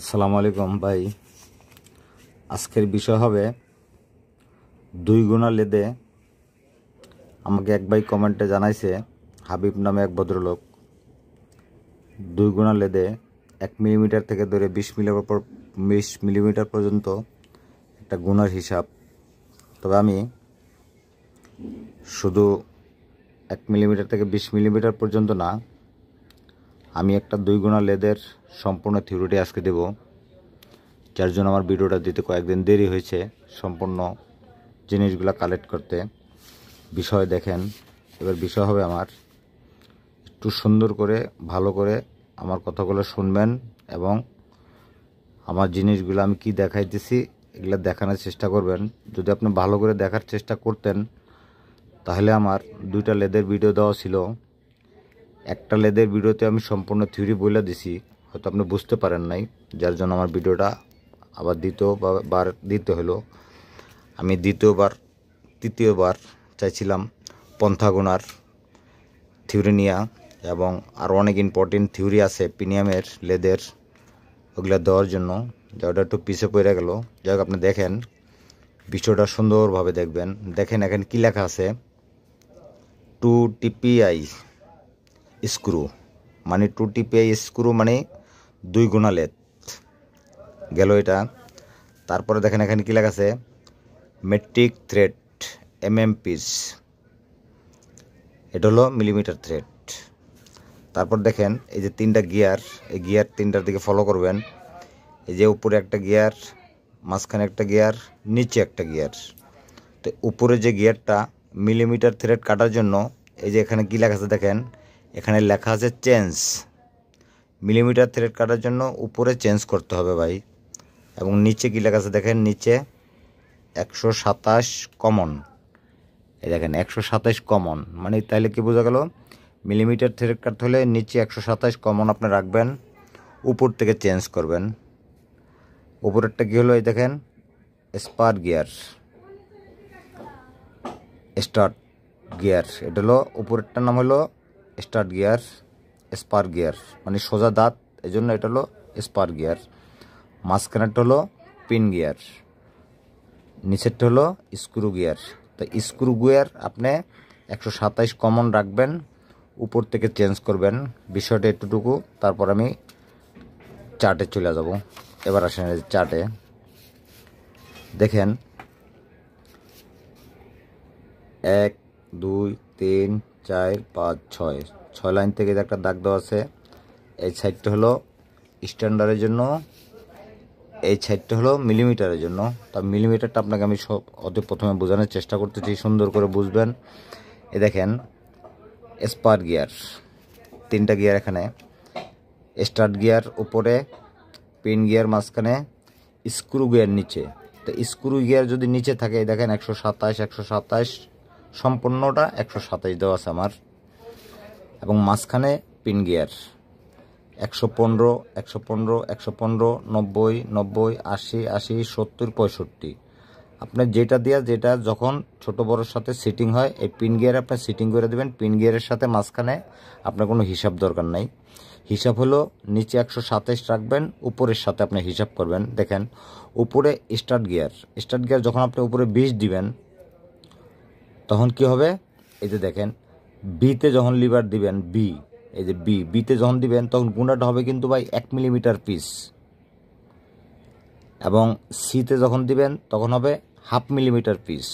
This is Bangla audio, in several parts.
আসসালামু আলাইকুম ভাই আজকের বিষয় হবে দুই গুণা লেদে আমাকে এক ভাই কমেন্টে জানাইছে হাবিব নামে এক ভদ্রলোক দুই গুণা লেদে এক মিলিমিটার থেকে ধরে বিশ মিলিমিটার বিশ মিলিমিটার পর্যন্ত একটা গুণার হিসাব তবে আমি শুধু এক মিলিমিটার থেকে বিশ মিলিমিটার পর্যন্ত না আমি একটা দুই গুণা লেদের সম্পূর্ণ থিওরিটি আজকে দেব যার জন্য আমার ভিডিওটা দিতে কয়েকদিন দেরি হয়েছে সম্পূর্ণ জিনিসগুলো কালেক্ট করতে বিষয় দেখেন এবার বিষয় হবে আমার একটু সুন্দর করে ভালো করে আমার কথাগুলো শুনবেন এবং আমার জিনিসগুলো আমি কি দেখাইতেছি এগুলো দেখানোর চেষ্টা করবেন যদি আপনি ভালো করে দেখার চেষ্টা করতেন তাহলে আমার দুইটা লেদের ভিডিও দেওয়া ছিল একটা লেদের ভিডিওতে আমি সম্পূর্ণ থিওরি বলে দিছি হয়তো আপনি বুঝতে পারেন নাই যার জন্য আমার ভিডিওটা আবার দ্বিতীয়বার দিতে হলো আমি দ্বিতীয়বার তৃতীয়বার চাইছিলাম পন্থাগোনার থিওরি নিয়া এবং আরও অনেক ইম্পর্টেন্ট থিওরি আছে প্রিমিয়ামের লেদের ওগুলো দেওয়ার জন্য যা ওটা একটু পিছিয়ে পড়ে গেল যাই হোক আপনি দেখেন বিষয়টা সুন্দরভাবে দেখবেন দেখেন এখানে কী লেখা আছে টু টিপিআই স্ক্রু মানে টু টিপিআই স্ক্রু মানে দুই গুণা লেথ গেল এটা তারপরে দেখেন এখানে কি লেখা আছে metric thread M M pitch এটা হলো মিলিমিটার থ্রেড তারপর দেখেন এই যে তিনটা গিয়ার এই গিয়ার তিনটার দিকে ফলো করবেন এই যে উপরে একটা গিয়ার মাঝখানে একটা গিয়ার নিচে একটা গিয়ার তো উপরে যে গিয়ারটা মিলিমিটার থ্রেড কাটার জন্য এই যে এখানে কী লেখা আছে দেখেন এখানে লেখা আছে চেঞ্জ মিলিমিটার থ্রেড কাটার জন্য উপরে চেঞ্জ করতে হবে ভাই এবং নিচে কী লেখা আছে দেখেন নিচে একশো সাতাশ কমন এই দেখেন একশো সাতাশ কমন মানে তাহলে কি বোঝা গেল মিলিমিটার থ্রেড কাটতে হলে নিচে একশো সাতাশ কমন আপনি রাখবেন উপর থেকে চেঞ্জ করবেন উপরেরটা কী হলো এই দেখেন স্পার গিয়ার স্টার্ট গিয়ার এটা হলো উপরেরটার নাম হলো স্টার্ট গিয়ার স্পার গিয়ার মানে সোজা দাঁত এই জন্য এটা হলো স্পার গিয়ার মাঝখানেরটা হলো পিন গিয়ার নিচেরটা হলো স্ক্রু গিয়ার তো স্ক্রু গিয়ার আপনি একশো সাতাইশ কমন রাখবেন উপর থেকে চেঞ্জ করবেন বিষয়টা একটুটুকু তারপর আমি চার্টে চলে যাব এবার আসেন চার্টে দেখেন এক দুই তিন চার পাঁচ ছয় ছয় লাইন থেকে একটা দাগ দেওয়া আছে এই সাইডটা হলো স্ট্যান্ডার্ডের জন্য এই সাইডটা হলো মিলিমিটারের জন্য তা মিলিমিটারটা আপনাকে আমি সব অতি প্রথমে বোঝানোর চেষ্টা করতেছি সুন্দর করে বুঝবেন এ দেখেন স্পার গিয়ার তিনটা গিয়ার এখানে স্টার্ট গিয়ার উপরে পেন গিয়ার মাঝখানে স্ক্রু গিয়ার নিচে তো স্ক্রু গিয়ার যদি নিচে থাকে দেখেন একশো সাতাশ একশো সাতাশ সম্পূর্ণটা একশো সাতাশ দেওয়া আছে আমার এবং মাঝখানে পিন গিয়ার একশো পনেরো একশো পনেরো একশো পনেরো নব্বই নব্বই আশি আশি সত্তর পঁয়ষট্টি আপনার যেটা দেওয়া যেটা যখন ছোট বড়োর সাথে সিটিং হয় এই পিন গিয়ার আপনি সিটিং করে দেবেন পিন গিয়ারের সাথে মাঝখানে আপনার কোনো হিসাব দরকার নাই হিসাব হলো নিচে একশো সাতাইশ রাখবেন উপরের সাথে আপনি হিসাব করবেন দেখেন উপরে স্টার্ট গিয়ার স্টার্ট গিয়ার যখন আপনি উপরে বিশ দিবেন তখন কি হবে এই যে দেখেন বিতে যখন লিভার দিবেন বি এই যে বি বিতে যখন দিবেন তখন গুণাটা হবে কিন্তু ভাই এক মিলিমিটার পিস এবং সিতে যখন দিবেন তখন হবে হাফ মিলিমিটার পিস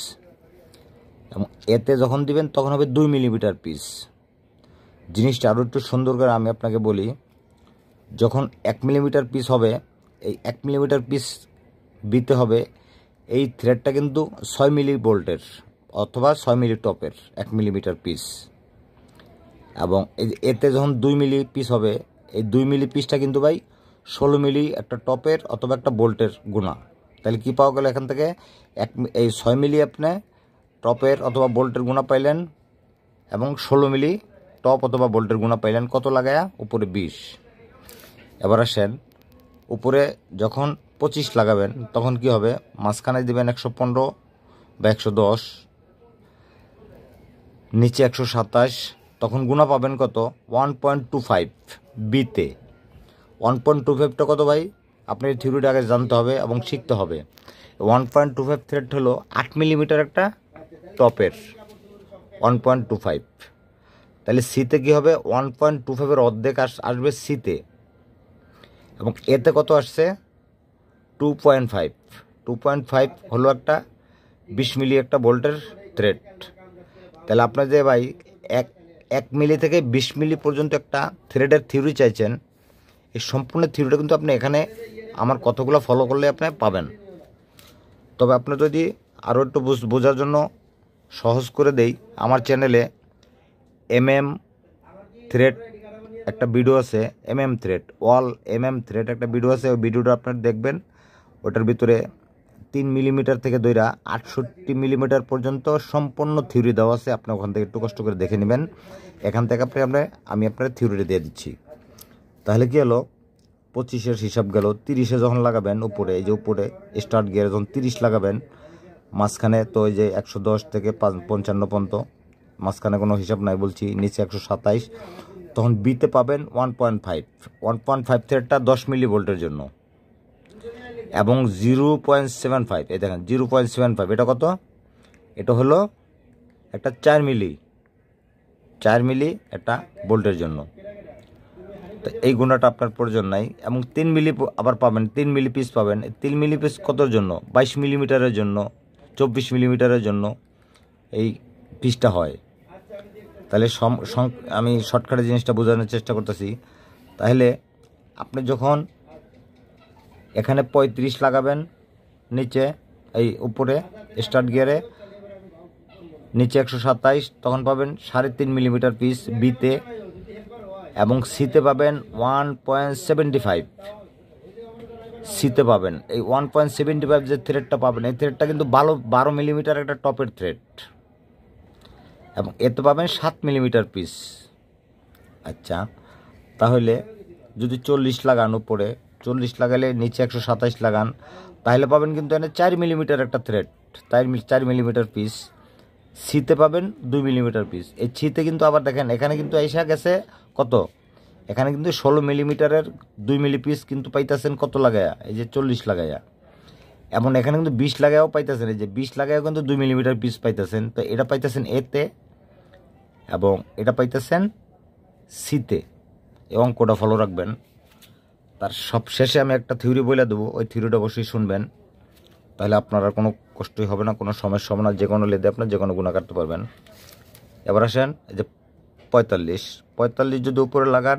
এবং এতে যখন দিবেন তখন হবে দুই মিলিমিটার পিস জিনিসটা আরও একটু সুন্দর করে আমি আপনাকে বলি যখন এক মিলিমিটার পিস হবে এই এক মিলিমিটার পিস বিতে হবে এই থ্রেডটা কিন্তু ছয় মিলি ভোল্টের অথবা ছয় মিলি টপের এক মিলিমিটার পিস এবং এতে যখন দুই মিলি পিস হবে এই দুই মিলি পিসটা কিন্তু ভাই ষোলো মিলি একটা টপের অথবা একটা বোল্টের গুণা তাহলে কি পাওয়া গেল এখান থেকে এক এই ছয় মিলি আপনি টপের অথবা বোল্টের গুণা পাইলেন এবং ষোলো মিলি টপ অথবা বোল্টের গুণা পাইলেন কত লাগায়া উপরে বিশ এবার আসেন উপরে যখন পঁচিশ লাগাবেন তখন কি হবে মাঝখানে দেবেন একশো পনেরো বা একশো দশ নিচে একশো সাতাশ তখন গুণা পাবেন কত ওয়ান পয়েন্ট টু ফাইভ বিতে ওয়ান পয়েন্ট টু ফাইভটা কত ভাই আপনার থিওরিটা আগে জানতে হবে এবং শিখতে হবে one point two five thread হলো আট মিলিমিটার একটা টপের ওয়ান পয়েন্ট টু ফাইভ তাহলে সিতে কী হবে ওয়ান পয়েন্ট টু ফাইভের অর্ধেক আস আসবে সিতে এবং এতে কত আসছে two point five two point five হলো একটা বিশ মিলি একটা বোল্টের থ্রেড তাহলে আপনার যে ভাই এক এক মিলি থেকে বিশ মিলি পর্যন্ত একটা থ্রেডের থিওরি চাইছেন এই সম্পূর্ণ থিওরিটা কিন্তু আপনি এখানে আমার কতগুলো ফলো করলে আপনি পাবেন তবে আপনি যদি আরও একটু বোঝার জন্য সহজ করে দেই আমার চ্যানেলে এম এম থ্রেড একটা ভিডিও আছে M M thread all M M thread একটা ভিডিও আছে ওই ভিডিওটা আপনার দেখবেন ওটার ভিতরে তিন মিলিমিটার থেকে দইরা আটষট্টি মিলিমিটার পর্যন্ত সম্পূর্ণ থিওরি দেওয়া আছে আপনি ওখান থেকে একটু কষ্ট করে দেখে নেবেন এখান থেকে আপনি আমরা আমি আপনার থিওরিটা দিয়ে দিচ্ছি তাহলে কি হলো পঁচিশের হিসাব গেল তিরিশে যখন লাগাবেন উপরে এই যে উপরে স্টার্ট গিয়ার যখন তিরিশ লাগাবেন মাঝখানে তো এই যে একশো দশ থেকে পঞ্চান্ন পর্যন্ত মাঝখানে কোনো হিসাব নাই বলছি নিচে একশো সাতাইশ তখন বিতে পাবেন one point five one point five একটা দশ মিলি ভোল্টের জন্য এবং জিরো পয়েন্ট সেভেন ফাইভ এই দেখেন জিরো পয়েন্ট সেভেন ফাইভ এটা কত এটা হলো একটা চার মিলি চার মিলি একটা বোল্টের জন্য তো এই গুণাটা আপনার প্রয়োজন নাই এবং তিন মিলি আবার পাবেন তিন মিলি পিস পাবেন তিন মিলি পিস কতর জন্য বাইশ মিলিমিটারের জন্য চব্বিশ মিলিমিটারের জন্য এই পিসটা হয় তাহলে আমি শর্টকাটে জিনিসটা বোঝানোর চেষ্টা করতেছি তাহলে আপনি যখন এখানে পঁয়ত্রিশ লাগাবেন নিচে এই উপরে স্টার্ট গিয়ারে নিচে একশো সাতাইশ তখন পাবেন সাড়ে তিন মিলিমিটার পিস বিতে এবং সিতে পাবেন ওয়ান পয়েন্ট সেভেন্টি ফাইভ সিতে পাবেন এই ওয়ান পয়েন্ট সেভেন্টি ফাইভ যে থ্রেডটা পাবেন এই থ্রেডটা কিন্তু ভালো বারো মিলিমিটার একটা টপের থ্রেড এবং এতে পাবেন সাত মিলিমিটার পিস আচ্ছা তাহলে যদি চল্লিশ লাগান উপরে চল্লিশ লাগালে নিচে একশো সাতাশ লাগান তাহলে পাবেন কিন্তু এনে চার মিলিমিটার একটা থ্রেড তাই চার মিলিমিটার পিস ছিতে পাবেন দুই মিলিমিটার পিস এই ছিতে কিন্তু আবার দেখেন এখানে কিন্তু এসা গেছে কত এখানে কিন্তু ষোলো মিলিমিটারের দুই মিলি পিস কিন্তু পাইতেছেন কত লাগায়া এই যে চল্লিশ লাগায়া এমন এখানে কিন্তু বিশ লাগায়াও পাইতেছেন এই যে বিশ লাগায়াও কিন্তু দুই মিলিমিটার পিস পাইতেছেন তো এটা পাইতেছেন এতে এবং এটা পাইতেছেন শীতে এবং কোটা ফলো রাখবেন তার সবশেষে আমি একটা থিওরি বলে দেবো ওই থিওরিটা অবশ্যই শুনবেন তাহলে আপনার আর কোনো কষ্টই হবে না কোনো সমস্যা হবে না যে কোনো লেদে আপনার যে কোনো গুণা কাটতে পারবেন এবার আসেন এই যে পঁয়তাল্লিশ পঁয়তাল্লিশ যদি উপরে লাগান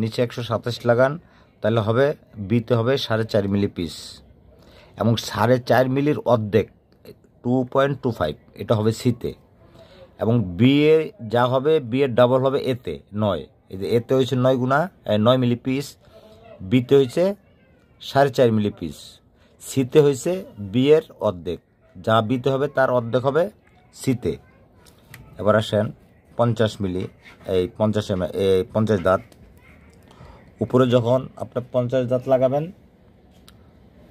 নিচে একশো সাতাশ লাগান তাহলে হবে বিতে হবে সাড়ে চার মিলি পিস এবং সাড়ে চার মিলির অর্ধেক টু পয়েন্ট টু ফাইভ এটা হবে সিতে এবং বিয়ে যা হবে বিয়ের ডাবল হবে এতে নয় এই যে এতে হয়েছে নয় গুণা নয় মিলি পিস বিতে হয়েছে সাড়ে চার মিলি পিস শীতে হয়েছে বিয়ের অর্ধেক যা বিতে হবে তার অর্ধেক হবে শীতে এবার আসেন পঞ্চাশ মিলি এই পঞ্চাশ এম এই পঞ্চাশ দাঁত উপরে যখন আপনি পঞ্চাশ দাঁত লাগাবেন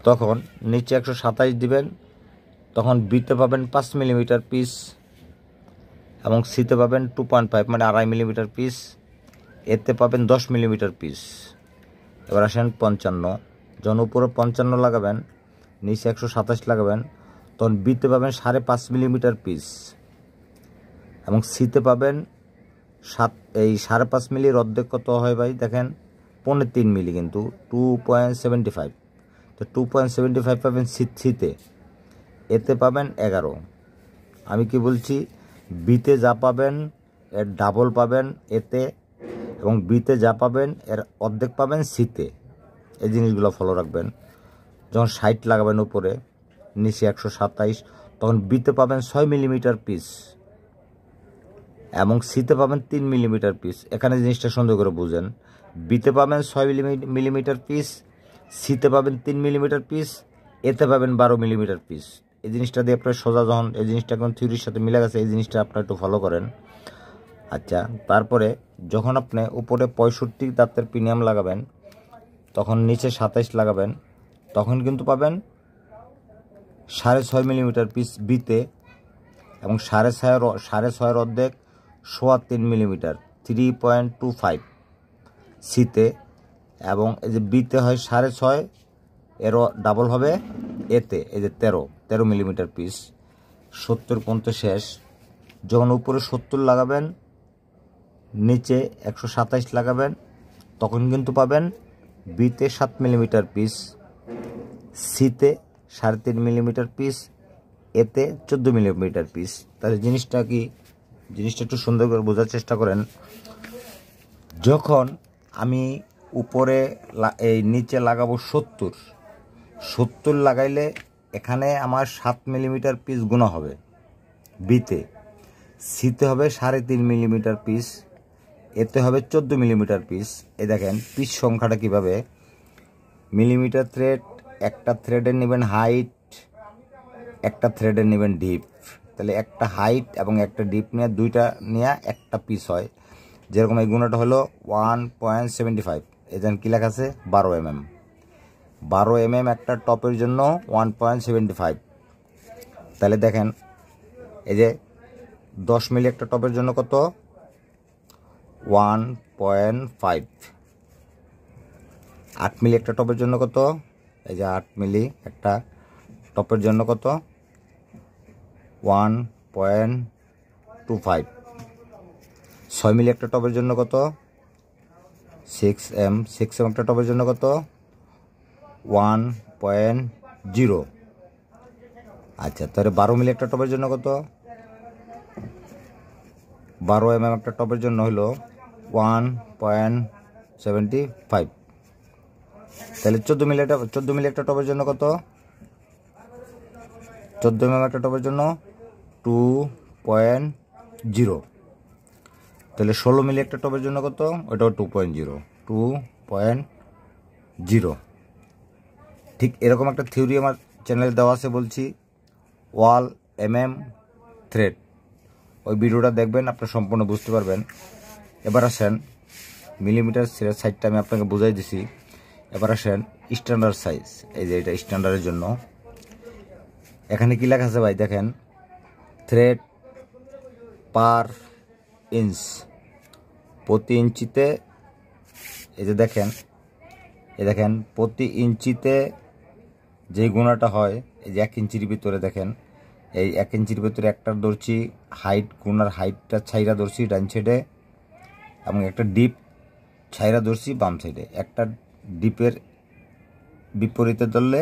তখন নিচে একশো সাতাইশ দিবেন তখন বিতে পাবেন পাঁচ মিলিমিটার পিস এবং শীতে পাবেন টু পয়েন্ট ফাইভ মানে আড়াই মিলিমিটার পিস এতে পাবেন দশ মিলিমিটার পিস এবার আসেন পঞ্চান্ন যখন উপরে পঞ্চান্ন লাগাবেন নিচে একশো সাতাশ লাগাবেন তখন বিতে পাবেন সাড়ে পাঁচ মিলিমিটার পিস এবং সিতে পাবেন সাত এই সাড়ে পাঁচ মিলির অর্ধেক কত হয় ভাই দেখেন পৌনে তিন মিলি কিন্তু টু পয়েন্ট সেভেন্টি ফাইভ তো টু পয়েন্ট সেভেন্টি ফাইভ পাবেন সিতে এতে পাবেন এগারো আমি কি বলছি বিতে যা পাবেন এর ডাবল পাবেন এতে এবং বিতে যা পাবেন এর অর্ধেক পাবেন সিতে এই জিনিসগুলো ফলো রাখবেন যখন সাইট লাগাবেন উপরে নিচে একশো সাতাইশ তখন বিতে পাবেন ছয় মিলিমিটার পিস এবং সিতে পাবেন তিন মিলিমিটার পিস এখানে জিনিসটা সুন্দর করে বুঝেন বিতে পাবেন ছয় মিলিমি মিলিমিটার পিস সিতে পাবেন তিন মিলিমিটার পিস এতে পাবেন বারো মিলিমিটার পিস এই জিনিসটা দিয়ে আপনার সোজা যখন এই জিনিসটা এখন থিউরির সাথে মিলে গেছে এই জিনিসটা আপনার একটু ফলো করেন আচ্ছা তারপরে যখন আপনি উপরে পঁয়ষট্টি দাঁতের প্রিমিয়াম লাগাবেন তখন নিচে সাতাইশ লাগাবেন তখন কিন্তু পাবেন সাড়ে ছয় মিলিমিটার পিস বিতে এবং সাড়ে ছয় সাড়ে ছয়ের অর্ধেক সোয়া তিন millimetre three point two five সিতে এবং এই যে বিতে হয় সাড়ে ছয় এরও ডাবল হবে এতে এই যে তেরো তেরো মিলিমিটার পিস সত্তর পর্যন্ত শেষ যখন উপরে সত্তর লাগাবেন নিচে একশো সাতাইশ লাগাবেন তখন কিন্তু পাবেন বিতে সাত মিলিমিটার পিস সিতে সাড়ে তিন মিলিমিটার পিস এতে চোদ্দো মিলিমিটার পিস তাহলে জিনিসটা কি জিনিসটা একটু সুন্দর করে বোঝার চেষ্টা করেন যখন আমি উপরে এই নিচে লাগাবো সত্তর সত্তর লাগাইলে এখানে আমার সাত মিলিমিটার পিস গুণা হবে বিতে সিতে হবে সাড়ে তিন মিলিমিটার পিস এতে হবে চোদ্দো মিলিমিটার পিস এ দেখেন পিস সংখ্যাটা কিভাবে মিলিমিটার থ্রেড একটা থ্রেডের নেবেন হাইট একটা থ্রেডের নেবেন ডিপ তাহলে একটা হাইট এবং একটা ডিপ নেওয়া দুইটা নেওয়া একটা পিস হয় যেরকম এই গুণাটা হলো ওয়ান পয়েন্ট সেভেন্টি ফাইভ দেখেন কী লেখা আছে বারো এম mm। এম বারো এম mm এম একটা টপের জন্য ওয়ান পয়েন্ট সেভেন্টি ফাইভ তাহলে দেখেন এই যে দশ মিলি একটা টপের জন্য কত ওয়ান পয়েন্ট ফাইভ আট মিলি একটা টপের জন্য কত এই যে আট মিলি একটা টপের জন্য কত ওয়ান পয়েন্ট টু ফাইভ ছয় মিলি একটা টপের জন্য কত সিক্স এম সিক্স এম একটা টপের জন্য কত ওয়ান পয়েন্ট জিরো আচ্ছা তাহলে বারো মিলি একটা টপের জন্য কত বারো এম একটা টপের জন্য হলো ওয়ান পয়েন্ট সেভেন্টি ফাইভ তাহলে চোদ্দ মিলিটার চোদ্দ চোদ্দো একটা টপের জন্য কত চোদ্দো মিলি টপের জন্য টু পয়েন্ট জিরো তাহলে ষোলো মিলি একটা টপের জন্য কত ওটাও two point zero two point zero ঠিক এরকম একটা থিওরি আমার চ্যানেলে দেওয়া আছে বলছি ওয়াল এম এম থ্রেড ওই ভিডিওটা দেখবেন আপনার সম্পূর্ণ বুঝতে পারবেন এবার আসেন মিলিমিটার সিলের সাইজটা আমি আপনাকে বুঝাই দিছি এবার আসেন স্ট্যান্ডার্ড সাইজ এই যে এটা স্ট্যান্ডার্ডের জন্য এখানে কী লেখা আছে ভাই দেখেন থ্রেড পার ইঞ্চ প্রতি ইঞ্চিতে এই যে দেখেন এ দেখেন প্রতি ইঞ্চিতে যে গুণাটা হয় এই যে এক ইঞ্চির ভিতরে দেখেন এই এক ইঞ্চির ভিতরে একটা দরছি হাইট গুণার হাইটটা ছাইরা দরছি ডান সাইডে এবং একটা ডিপ ছাইরা ধরছি বাম সাইডে একটা ডিপের বিপরীতে ধরলে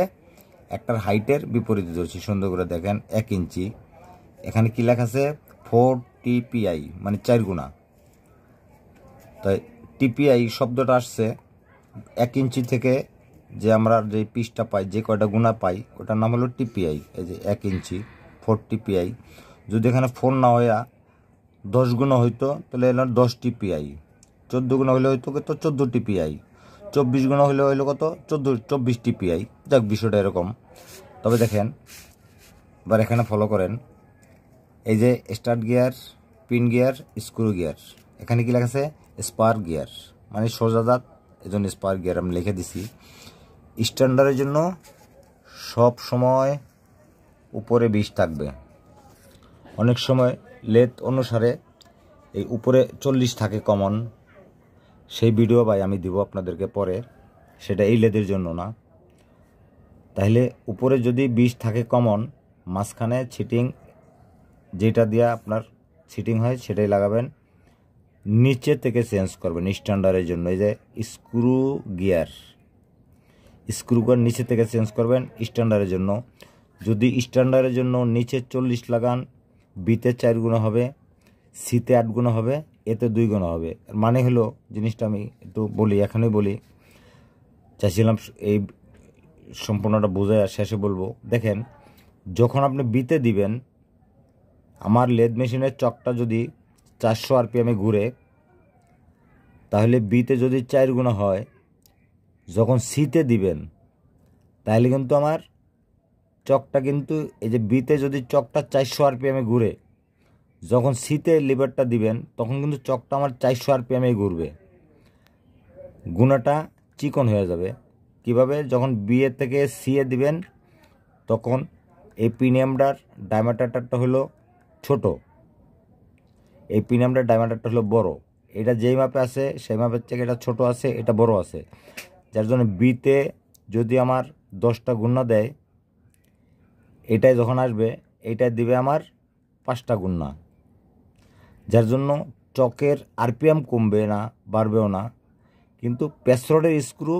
একটার হাইটের বিপরীতে ধরছি সুন্দর করে দেখেন এক ইঞ্চি এখানে কী লেখা আছে ফোর টিপিআই মানে চার গুণা তাই টিপিআই শব্দটা আসছে এক ইঞ্চি থেকে যে আমরা যে পিসটা পাই যে কয়টা গুণা পাই ওটার নাম হলো টিপিআই এই যে এক ইঞ্চি ফোর টিপিআই যদি এখানে ফোর না হয়ে দশ গুণা হইতো তাহলে এলাম দশটি পিআই চোদ্দ গুণা হইলে হইতো কত পি পিআই চব্বিশ গুণা হইলে হইলো কত চোদ্দো চব্বিশটি পিআই যাক বিষয়টা এরকম তবে দেখেন এবার এখানে ফলো করেন এই যে start gear pin gear screw gear এখানে কি লেখা আছে স্পার গিয়ার মানে সোজাজাত এই জন্য স্পার গিয়ার আমি লিখে দিছি স্ট্যান্ডার্ডের জন্য সব সময় উপরে বিষ থাকবে অনেক সময় লেথ অনুসারে এই উপরে চল্লিশ থাকে কমন সেই ভিডিও ভাই আমি দিব আপনাদেরকে পরে সেটা এই লেদের জন্য না তাহলে উপরে যদি বিশ থাকে কমন মাঝখানে ছিটিং যেটা দিয়ে আপনার ছিটিং হয় সেটাই লাগাবেন নিচে থেকে চেঞ্জ করবেন স্ট্যান্ডার্ডের জন্য এই যে স্ক্রু গিয়ার স্ক্রুগার নিচে থেকে চেঞ্জ করবেন স্ট্যান্ডার্ডের জন্য যদি স্ট্যান্ডার্ডের জন্য নিচে চল্লিশ লাগান বিতে চার গুণা হবে সিতে আট গুণা হবে এতে দুই গুণা হবে মানে হলো জিনিসটা আমি একটু বলি এখনই বলি চাইছিলাম এই সম্পূর্ণটা বোঝায় শেষে বলবো দেখেন যখন আপনি বিতে দিবেন আমার লেদ মেশিনের চকটা যদি চারশো আরপিএমে ঘুরে তাহলে বিতে যদি চার গুণা হয় যখন সিতে দিবেন তাহলে কিন্তু আমার চকটা কিন্তু এই যে বিতে যদি চকটা চারশো আরপিএমে ঘুরে যখন শীতে লিভারটা দিবেন তখন কিন্তু চকটা আমার চারশো আরপিএমে ঘুরবে গুণাটা চিকন হয়ে যাবে কিভাবে যখন বিয়ে থেকে সিয়ে দিবেন তখন এই পিনিয়ামটার ডায়ামিটারটা হলো ছোট এই পিনিয়ামটার ডায়মাটারটা হলো বড় এটা যেই মাপে আছে সেই মাপের থেকে এটা ছোট আছে এটা বড় আছে যার জন্য বিতে যদি আমার দশটা গুণা দেয় এটাই যখন আসবে এইটা দিবে আমার পাঁচটা গুণনা যার জন্য চকের আরপিএম কমবে না বাড়বেও না কিন্তু পেসরডের স্ক্রু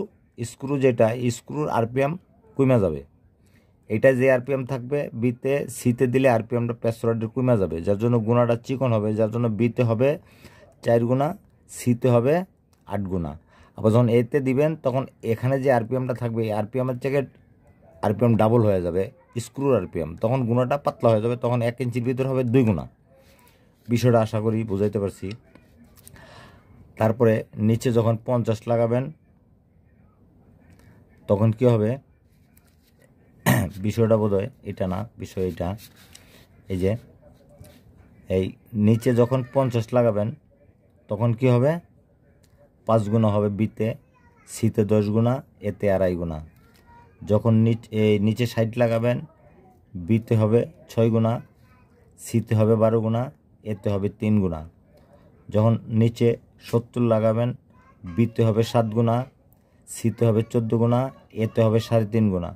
স্ক্রু যেটা স্ক্রুর আরপিএম কমে যাবে এটা যে আরপিএম থাকবে বিতে সিতে দিলে আরপিএমটা পেসরোডের কমে যাবে যার জন্য গুণাটা চিকন হবে যার জন্য বিতে হবে চার গুণা সিতে হবে আট গুণা আবার যখন এতে দিবেন তখন এখানে যে আরপিএমটা থাকবে এই আরপিএমের থেকে আরপিএম ডাবল হয়ে যাবে স্ক্রু আরপিএম তখন গুণাটা পাতলা হয়ে যাবে তখন এক ইঞ্চির ভিতরে হবে দুই গুণা বিষয়টা আশা করি বুঝাইতে পারছি তারপরে নিচে যখন পঞ্চাশ লাগাবেন তখন কি হবে বিষয়টা বোধ এটা না বিষয় এটা এই যে এই নিচে যখন পঞ্চাশ লাগাবেন তখন কি হবে পাঁচ গুণা হবে বিতে শীতে দশ গুণা এতে আড়াই গুণা যখন নিচে সাইড লাগাবেন বিতে হবে ছয় গুণা সিতে হবে বারো গুণা এতে হবে তিন গুণা যখন নিচে সত্তর লাগাবেন বিতে হবে সাত গুণা সিতে হবে চোদ্দ গুণা এতে হবে সাড়ে তিন গুণা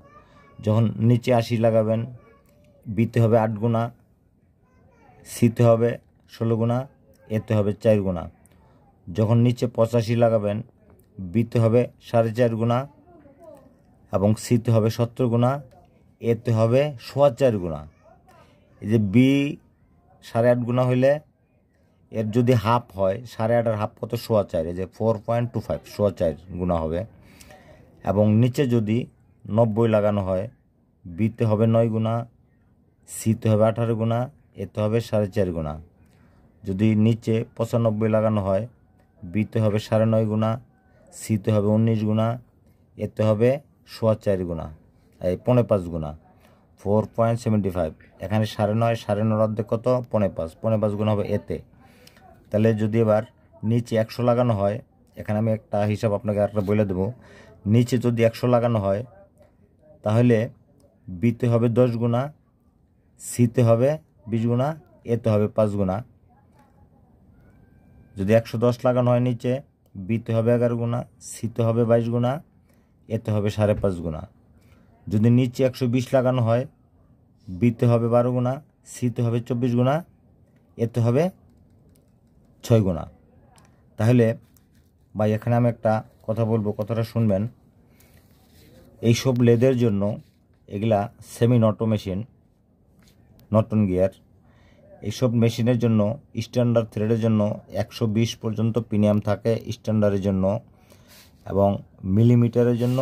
যখন নিচে আশি লাগাবেন বিতে হবে আট গুণা সিতে হবে ষোলো গুণা এতে হবে চার গুণা যখন নিচে পঁচাশি লাগাবেন বিতে হবে সাড়ে চার গুণা এবং সিতে হবে সত্তর গুণা এতে হবে চার গুণা এই যে বি সাড়ে আট গুণা হইলে এর যদি হাফ হয় সাড়ে আট আর হাফ কত চার এই যে ফোর পয়েন্ট টু ফাইভ সোয়া চার গুণা হবে এবং নিচে যদি নব্বই লাগানো হয় বিতে হবে নয় গুণা সিতে হবে আঠারো গুণা এতে হবে সাড়ে চার গুণা যদি নিচে পঁচানব্বই লাগানো হয় বিতে হবে সাড়ে নয় গুণা সিতে হবে উনিশ গুণা এতে হবে সোয়া চার গুণা এই পনে পাঁচ গুণা ফোর পয়েন্ট সেভেন্টি ফাইভ এখানে সাড়ে নয় সাড়ে নয় অর্ধেক কত পনে পাঁচ পনে পাঁচ গুণা হবে এতে তাহলে যদি এবার নিচে একশো লাগানো হয় এখানে আমি একটা হিসাব আপনাকে একটা বলে দেবো নিচে যদি একশো লাগানো হয় তাহলে বিতে হবে দশ গুণা সিতে হবে বিশ গুণা এতে হবে পাঁচ গুণা যদি একশো দশ লাগানো হয় নিচে বিতে হবে এগারো গুণা সিতে হবে বাইশ গুণা এতে হবে সাড়ে পাঁচ গুণা যদি নিচে একশো বিশ লাগানো হয় বিতে হবে বারো গুণা সিতে হবে চব্বিশ গুণা এতে হবে ছয় গুণা তাহলে বা এখানে আমি একটা কথা বলবো কথাটা শুনবেন এইসব লেদের জন্য এগুলা সেমি নটো মেশিন নটন গিয়ার এইসব মেশিনের জন্য স্ট্যান্ডার্ড থ্রেডের জন্য একশো পর্যন্ত প্রিমিয়াম থাকে স্ট্যান্ডার্ডের জন্য এবং মিলিমিটারের জন্য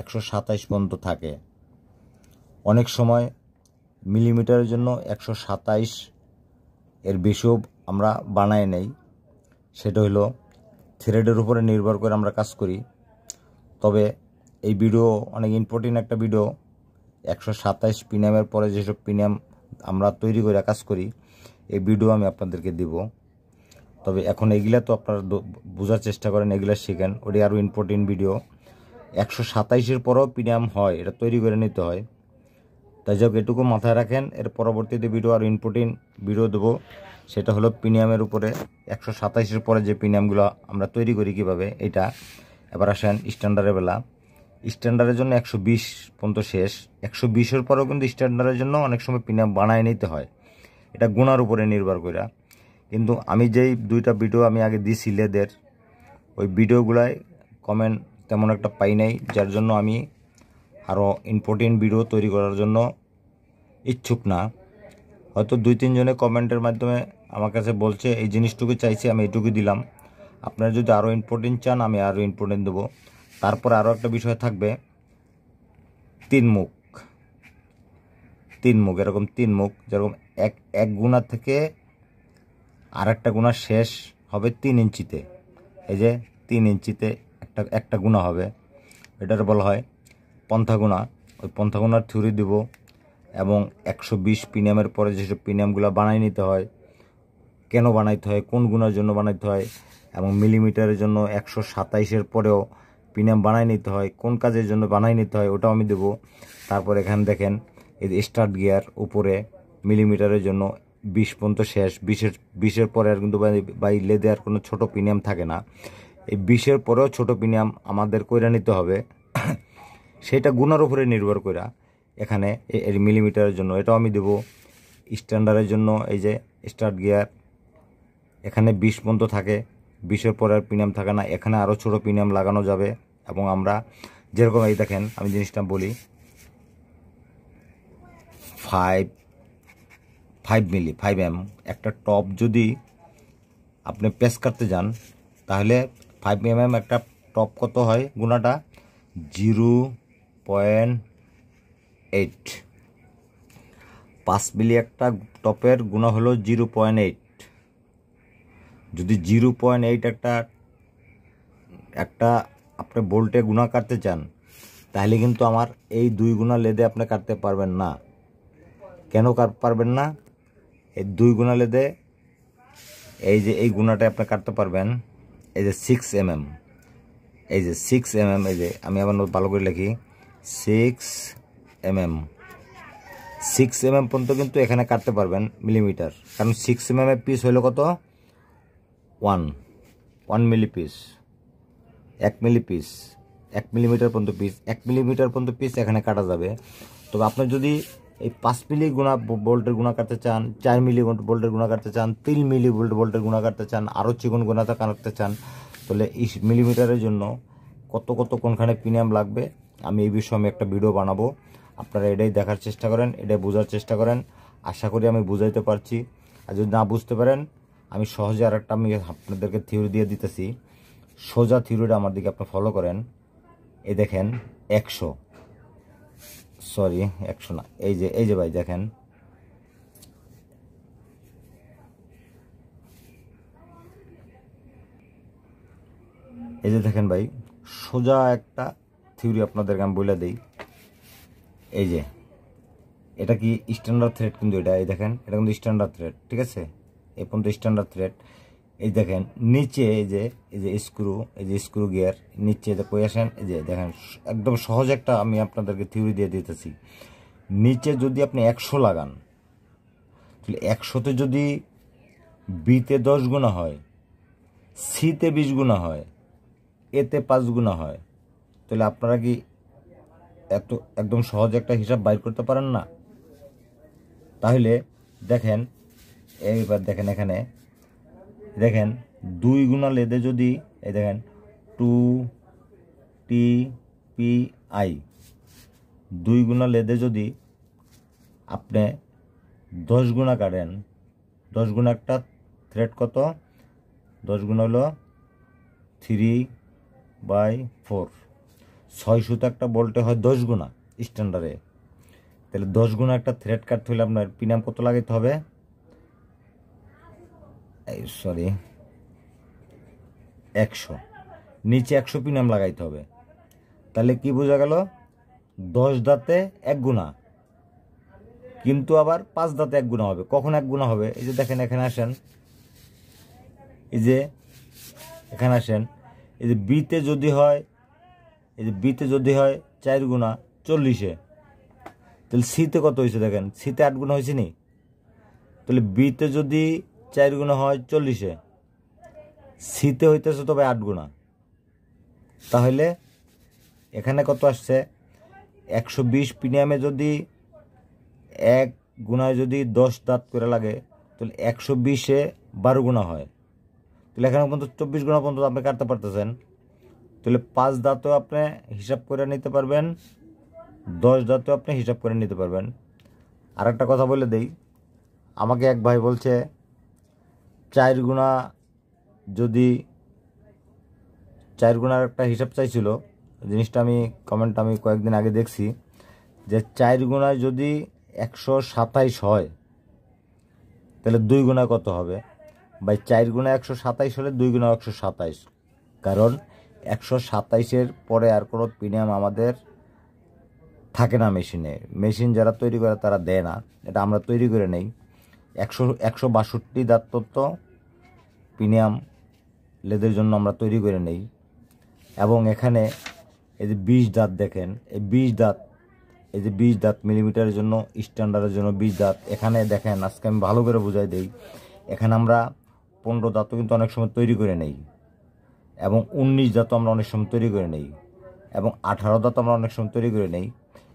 একশো সাতাইশ পর্যন্ত থাকে অনেক সময় মিলিমিটারের জন্য একশো সাতাইশ এর বেশিও আমরা বানায় নেই সেটা হলো থ্রেডের উপরে নির্ভর করে আমরা কাজ করি তবে এই ভিডিও অনেক ইম্পর্টেন্ট একটা ভিডিও একশো সাতাইশ পিনিয়ামের পরে যেসব পিনিয়াম আমরা তৈরি করে কাজ করি এই ভিডিও আমি আপনাদেরকে দিব তবে এখন এগুলা তো আপনারা বোঝার চেষ্টা করেন এগুলা শেখেন ওটি আরও ইম্পর্টেন্ট ভিডিও একশো সাতাইশের পরেও প্রিমিয়াম হয় এটা তৈরি করে নিতে হয় তাই যাক এটুকু মাথায় রাখেন এর পরবর্তীতে ভিডিও আরও ইম্পর্টেন্ট ভিডিও দেবো সেটা হলো প্রিমিয়ামের উপরে একশো সাতাইশের পরে যে প্রিমিয়ামগুলো আমরা তৈরি করি কিভাবে এটা এবার আসেন স্ট্যান্ডার্ডের বেলা স্ট্যান্ডার্ডের জন্য একশো বিশ পর্যন্ত শেষ একশো বিশের পরেও কিন্তু স্ট্যান্ডার্ডের জন্য অনেক সময় প্রিমিয়াম বানায় নিতে হয় এটা গুণার উপরে নির্ভর করে কিন্তু আমি যেই দুইটা ভিডিও আমি আগে দিছি লেদের ওই ভিডিওগুলায় কমেন্ট তেমন একটা পাই নাই যার জন্য আমি আরও ইম্পর্টেন্ট ভিডিও তৈরি করার জন্য ইচ্ছুক না হয়তো দুই তিনজনে কমেন্টের মাধ্যমে আমার কাছে বলছে এই জিনিসটুকু চাইছি আমি এইটুকু দিলাম আপনারা যদি আরও ইম্পর্টেন্ট চান আমি আরও ইম্পর্টেন্ট দেবো তারপর আরও একটা বিষয় থাকবে তিন মুখ তিন মুখ এরকম তিন মুখ যেরকম এক এক গুণার থেকে আর একটা গুণা শেষ হবে তিন ইঞ্চিতে এই যে তিন ইঞ্চিতে একটা একটা গুণা হবে এটার বলা হয় পন্থাগুণা ওই পন্থাগুণার থিউরি দেব এবং একশো বিশ প্রিনিয়ামের পরে যেসব প্রিনিয়ামগুলো বানাই নিতে হয় কেন বানাইতে হয় কোন গুণার জন্য বানাইতে হয় এবং মিলিমিটারের জন্য একশো সাতাইশের পরেও পিনিয়াম বানাই নিতে হয় কোন কাজের জন্য বানাই নিতে হয় ওটাও আমি দেবো তারপর এখানে দেখেন এই স্টার্ট গিয়ার উপরে মিলিমিটারের জন্য বিশ পর্যন্ত শেষ বিশের বিশের পরে আর কিন্তু বা ইলে দেওয়ার কোনো ছোট প্রিমিয়াম থাকে না এই বিশের পরেও ছোট প্রিমিয়াম আমাদের কইরা নিতে হবে সেটা গুণার উপরে নির্ভর করা এখানে এর মিলিমিটারের জন্য এটাও আমি দেব স্ট্যান্ডার্ডের জন্য এই যে স্টার্ট গিয়ার এখানে বিশ পর্যন্ত থাকে বিশের পরে আর প্রিমিয়াম থাকে না এখানে আরও ছোট প্রিমিয়াম লাগানো যাবে এবং আমরা যেরকম এই দেখেন আমি জিনিসটা বলি five five milli five M একটা টপ যদি আপনি পেস করতে যান তাহলে ফাইভ এম এম একটা টপ কত হয় গুণাটা জিরো পয়েন্ট এইট পাঁচ মিলি একটা টপের গুণা হলো জিরো পয়েন্ট এইট যদি জিরো পয়েন্ট এইট একটা একটা আপনি বোল্টে গুণা কাটতে চান তাহলে কিন্তু আমার এই দুই গুণা লেদে আপনি কাটতে পারবেন না কেন পারবেন না এই দুই গুণালে দে এই যে এই গুণাটা আপনি কাটতে পারবেন এই যে সিক্স এম এম এই যে সিক্স এম এম এই যে আমি আবার ভালো করে লিখি six M M six M M পর্যন্ত কিন্তু এখানে কাটতে পারবেন মিলিমিটার কারণ সিক্স এম mm এর পিস হলো কত ওয়ান ওয়ান মিলি পিস এক মিলি পিস এক মিলিমিটার পর্যন্ত পিস এক মিলিমিটার পর্যন্ত পিস এখানে কাটা যাবে তবে আপনার যদি এই পাঁচ মিলি গুণা বোল্টের গুণা করতে চান চার মিলি বোল্টের গুণা করতে চান তিন মিলি বোল্ট বোল্টের গুণা করতে চান আরও চিকুন গুণাটা কাটতে চান তাহলে এই মিলিমিটারের জন্য কত কত কোনখানে প্রিমিয়াম লাগবে আমি এই বিষয়ে আমি একটা ভিডিও বানাবো আপনারা এটাই দেখার চেষ্টা করেন এটাই বোঝার চেষ্টা করেন আশা করি আমি বুঝাইতে পারছি আর যদি না বুঝতে পারেন আমি সহজে আর একটা আমি আপনাদেরকে থিওরি দিয়ে দিতেছি সোজা থিওরিটা আমার দিকে আপনি ফলো করেন এ দেখেন একশো সরি একশো না এই যে এই যে ভাই দেখেন এই যে দেখেন ভাই সোজা একটা থিওরি আপনাদেরকে আমি বলে দিই এই যে এটা কি স্ট্যান্ডার্ড থ্রেড কিন্তু এটা এই দেখেন এটা কিন্তু স্ট্যান্ডার্ড থ্রেড ঠিক আছে এ পর্যন্ত স্ট্যান্ডার্ড থ্রেড এই দেখেন নিচে এই যে এই যে স্ক্রু এই যে স্ক্রু গিয়ার নিচে যে কোয়েশন এই যে দেখেন একদম সহজ একটা আমি আপনাদেরকে থিওরি দিয়ে দিতেছি নিচে যদি আপনি একশো লাগান তাহলে একশোতে যদি বিতে দশ গুণা হয় সিতে বিশ গুণা হয় এতে পাঁচ গুণা হয় তাহলে আপনারা কি এত একদম সহজ একটা হিসাব বাইর করতে পারেন না তাহলে দেখেন এইবার দেখেন এখানে দেখেন দুই গুণা লেদে যদি এই দেখেন টু টি পি আই দুই গুণা লেদে যদি আপনি দশ গুণা কাটেন দশ গুণা একটা থ্রেড কত দশ গুণা হলো থ্রি বাই ফোর ছয় সুতো একটা বলতে হয় দশ গুণা স্ট্যান্ডার্ডে তাহলে দশ গুণা একটা থ্রেড কাটতে হলে আপনার পিনাম কত লাগাইতে হবে সরি একশো নিচে একশো পিনাম লাগাইতে হবে তাহলে কি বোঝা গেল দশ দাঁতে এক গুণা কিন্তু আবার পাঁচ দাঁতে এক গুণা হবে কখন এক গুণা হবে এই যে দেখেন এখানে আসেন এই যে এখানে আসেন এই যে বিতে যদি হয় এই যে বিতে যদি হয় চার গুণা চল্লিশে তাহলে সিতে কত হয়েছে দেখেন সিতে আট গুণা হয়েছে নি তাহলে বিতে যদি চার গুণা হয় চল্লিশে শীতে হইতেছে তবে আট গুণা তাহলে এখানে কত আসছে একশো বিশ প্রিমিয়ামে যদি এক গুণায় যদি দশ দাঁত করে লাগে তাহলে একশো বিশে বারো গুণা হয় তাহলে এখানে পর্যন্ত চব্বিশ গুণা পর্যন্ত আপনি কাটতে পারতেছেন তাহলে পাঁচ দাঁতও আপনি হিসাব করে নিতে পারবেন দশ দাঁতও আপনি হিসাব করে নিতে পারবেন আর একটা কথা বলে দেই আমাকে এক ভাই বলছে চার গুণা যদি চার গুণার একটা হিসাব চাইছিল জিনিসটা আমি কমেন্ট আমি কয়েকদিন আগে দেখছি যে চার গুণায় যদি একশো সাতাইশ হয় তাহলে দুই গুণা কত হবে বা চার গুণা একশো সাতাইশ হলে দুই গুণা একশো সাতাইশ কারণ একশো সাতাইশের পরে আর কোনো প্রিমিয়াম আমাদের থাকে না মেশিনে মেশিন যারা তৈরি করে তারা দেয় না এটা আমরা তৈরি করে নেই একশো একশো বাষট্টি দাতত্ব প্রিমিয়াম লেদের জন্য আমরা তৈরি করে নেই এবং এখানে এই যে বিশ দাঁত দেখেন এই বিশ দাঁত এই যে বিশ দাঁত মিলিমিটারের জন্য স্ট্যান্ডার্ডের জন্য বিশ দাঁত এখানে দেখেন আজকে আমি ভালো করে বোঝাই দিই এখানে আমরা পনেরো দাঁতও কিন্তু অনেক সময় তৈরি করে নেই এবং উনিশ দাঁতও আমরা অনেক সময় তৈরি করে নেই এবং আঠারো দাঁত আমরা অনেক সময় তৈরি করে নেই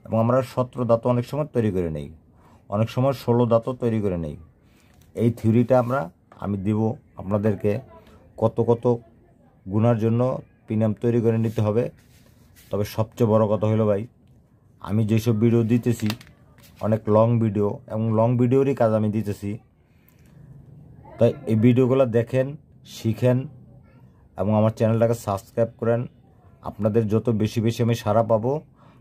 এবং আমরা সতেরো দাঁতও অনেক সময় তৈরি করে নেই অনেক সময় ষোলো দাঁতও তৈরি করে নেই এই থিওরিটা আমরা আমি দিব আপনাদেরকে কত কত গুণার জন্য পিনাম তৈরি করে নিতে হবে তবে সবচেয়ে বড় কথা হলো ভাই আমি যেসব ভিডিও দিতেছি অনেক লং ভিডিও এবং লং ভিডিওরই কাজ আমি দিতেছি তাই এই ভিডিওগুলো দেখেন শিখেন এবং আমার চ্যানেলটাকে সাবস্ক্রাইব করেন আপনাদের যত বেশি বেশি আমি সারা পাবো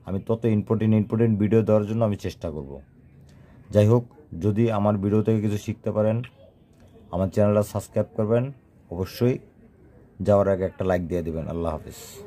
আমি তত ইম্পর্টেন্ট ইম্পর্টেন্ট ভিডিও দেওয়ার জন্য আমি চেষ্টা করব যাই হোক যদি আমার ভিডিও থেকে কিছু শিখতে পারেন আমার চ্যানেলটা সাবস্ক্রাইব করবেন অবশ্যই যাওয়ার আগে একটা লাইক দিয়ে দেবেন আল্লাহ হাফিজ